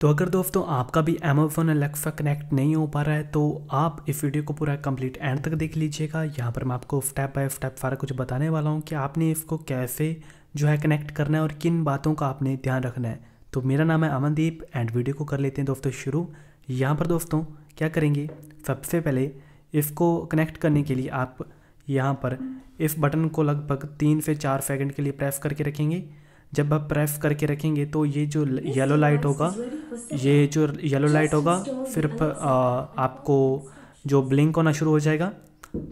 तो अगर दोस्तों आपका भी एमोफोन अलेक्सा कनेक्ट नहीं हो पा रहा है तो आप इस वीडियो को पूरा कंप्लीट एंड तक देख लीजिएगा यहाँ पर मैं आपको स्टेप बाय स्टेप सारा कुछ बताने वाला हूँ कि आपने इसको कैसे जो है कनेक्ट करना है और किन बातों का आपने ध्यान रखना है तो मेरा नाम है अमनदीप एंड वीडियो को कर लेते हैं दोस्तों शुरू यहाँ पर दोस्तों क्या करेंगे सबसे पहले इसको कनेक्ट करने के लिए आप यहाँ पर इस बटन को लगभग तीन से चार सेकेंड के लिए प्रेस करके रखेंगे जब आप प्रेस करके रखेंगे तो ये जो येलो लाइट होगा ये जो येलो लाइट होगा फिर आ, आपको जो ब्लिंक होना शुरू हो जाएगा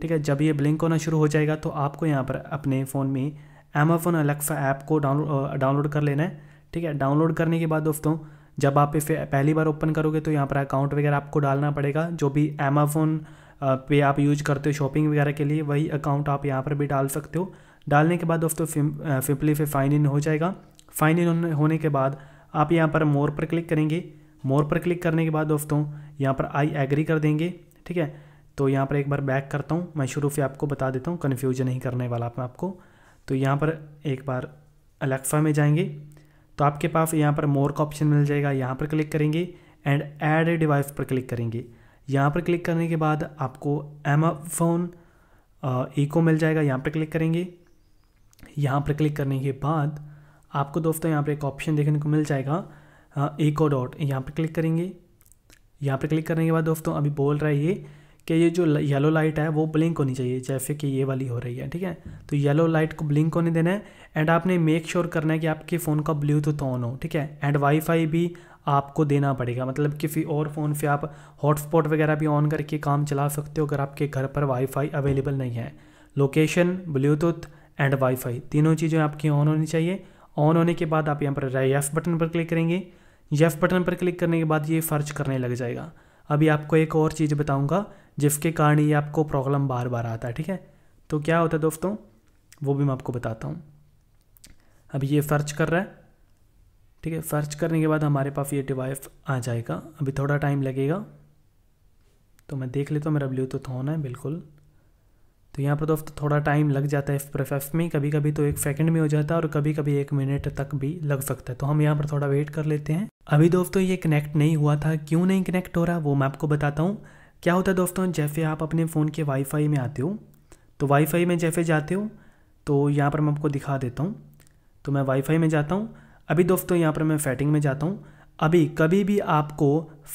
ठीक है जब ये ब्लिंक होना शुरू हो जाएगा तो आपको यहाँ पर अपने फ़ोन में एमाफोन अलेक्सा ऐप को डाउनलोड डाउनलोड कर लेना है ठीक है डाउनलोड करने के बाद दोस्तों जब आप पहली बार ओपन करोगे तो यहाँ पर अकाउंट वगैरह आपको डालना पड़ेगा जो भी एमाफोन पे आप यूज करते हो शॉपिंग वगैरह के लिए वही अकाउंट आप यहाँ पर भी डाल सकते हो डालने के बाद दोस्तों फिपली से फाइन इन हो जाएगा फाइन इन होने के बाद आप यहाँ पर मोर पर क्लिक करेंगे मोर पर क्लिक करने के बाद दोस्तों यहाँ पर आई एग्री कर देंगे ठीक है तो यहाँ पर एक बार बैक करता हूँ मैं शुरू से आपको बता देता हूँ कन्फ्यूजन नहीं करने वाला मैं आपको तो यहाँ पर एक बार अलेक्सा में जाएंगे तो आपके पास यहाँ पर मोर का ऑप्शन मिल जाएगा यहाँ पर क्लिक करेंगे एंड ऐड डिवाइस पर क्लिक करेंगे यहाँ पर क्लिक करने के बाद आपको एमाफोन ईको मिल जाएगा यहाँ पर क्लिक करेंगे यहाँ पर क्लिक करने के बाद आपको दोस्तों यहाँ पर एक ऑप्शन देखने को मिल जाएगा और डॉट यहाँ पर क्लिक करेंगे यहाँ पर क्लिक करने के बाद दोस्तों अभी बोल रहा है ये कि ये जो येलो लाइट है वो ब्लिंक होनी चाहिए जैसे कि ये वाली हो रही है ठीक है तो येलो लाइट को ब्लिंक होने देना है एंड आपने मेक श्योर sure करना है कि आपके फ़ोन का ब्लूटूथ ऑन हो ठीक है एंड वाईफाई भी आपको देना पड़ेगा मतलब किसी और फ़ोन से आप हॉटस्पॉट वगैरह भी ऑन करके काम चला सकते हो अगर आपके घर पर वाईफाई अवेलेबल नहीं है लोकेशन ब्लूटूथ एंड वाईफाई तीनों चीज़ें आपकी ऑन होनी चाहिए ऑन होने के बाद आप यहाँ पर येफ बटन पर क्लिक करेंगे येफ बटन पर क्लिक करने के बाद ये फ़र्ज करने लग जाएगा अभी आपको एक और चीज़ बताऊँगा जिसके कारण ये आपको प्रॉब्लम बार बार आता है ठीक है तो क्या होता है दोस्तों वो भी मैं आपको बताता हूँ अभी ये फर्च कर रहा है ठीक है फर्च करने के बाद हमारे पास ये डिवाइस आ जाएगा अभी थोड़ा टाइम लगेगा तो मैं देख लेता हूँ मेरा ब्लूटूथ ऑन है बिल्कुल तो यहाँ पर दोस्तों तो थोड़ा टाइम लग जाता है इस प्रोसेस में कभी कभी तो एक सेकंड में हो जाता है और कभी कभी एक मिनट तक भी लग सकता है तो हम यहाँ पर थोड़ा वेट कर लेते हैं अभी दोस्तों ये कनेक्ट नहीं हुआ था क्यों नहीं कनेक्ट हो रहा वो मैं आपको बताता हूँ क्या होता है दोस्तों जैसे आप अपने फ़ोन के वाईफाई में आते हो तो वाईफाई में जैसे जाते हो तो यहाँ पर मैं आपको दिखा देता हूँ तो मैं वाईफाई में जाता हूँ अभी दोस्तों यहाँ पर मैं सेटिंग में जाता हूँ अभी कभी भी आपको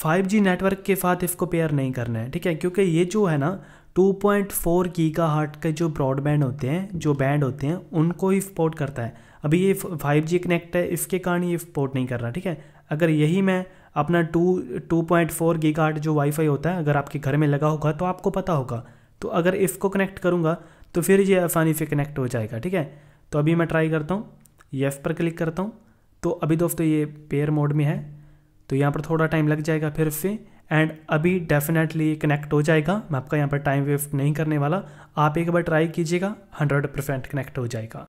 5G नेटवर्क के साथ इसको पेयर नहीं करना है ठीक है क्योंकि ये जो है ना 2.4 गीगाहर्ट के जो ब्रॉडबैंड होते हैं जो बैंड होते हैं उनको ही सपोर्ट करता है अभी ये 5G कनेक्ट है इसके कारण ये सपोर्ट नहीं कर रहा ठीक है अगर यही मैं अपना 2 2.4 गीगाहर्ट जो वाईफाई होता है अगर आपके घर में लगा होगा तो आपको पता होगा तो अगर इसको कनेक्ट करूँगा तो फिर ये आसानी से कनेक्ट हो जाएगा ठीक है तो अभी मैं ट्राई करता हूँ येफ पर क्लिक करता हूँ तो अभी दोस्तों ये पेयर मोड में है तो यहाँ पर थोड़ा टाइम लग जाएगा फिर से एंड अभी डेफिनेटली कनेक्ट हो जाएगा मैं आपका यहाँ पर टाइम वेस्ट नहीं करने वाला आप एक बार ट्राई कीजिएगा हंड्रेड परसेंट कनेक्ट हो जाएगा